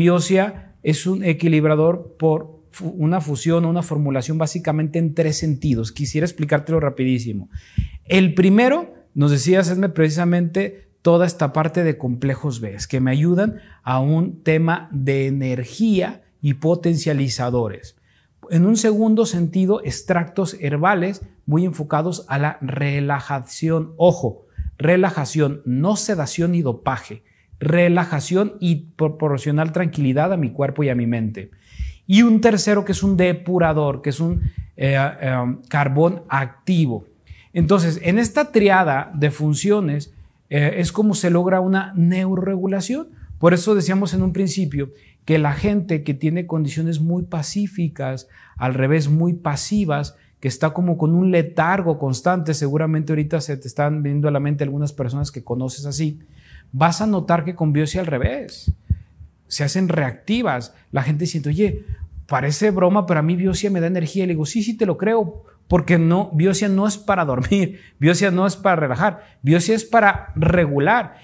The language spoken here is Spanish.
Biosia es un equilibrador por una fusión, una formulación básicamente en tres sentidos. Quisiera explicártelo rapidísimo. El primero, nos decías, es precisamente toda esta parte de complejos B, que me ayudan a un tema de energía y potencializadores. En un segundo sentido, extractos herbales muy enfocados a la relajación. Ojo, relajación, no sedación y dopaje relajación y proporcional tranquilidad a mi cuerpo y a mi mente. Y un tercero que es un depurador, que es un eh, eh, um, carbón activo. Entonces, en esta triada de funciones eh, es como se logra una neuroregulación. Por eso decíamos en un principio que la gente que tiene condiciones muy pacíficas, al revés, muy pasivas, que está como con un letargo constante, seguramente ahorita se te están viendo a la mente algunas personas que conoces así, vas a notar que con Biosia al revés. Se hacen reactivas. La gente siente, oye, parece broma, pero a mí Biosia me da energía. Y le digo, sí, sí, te lo creo, porque no, Biosia no es para dormir, Biosia no es para relajar, Biosia es para regular.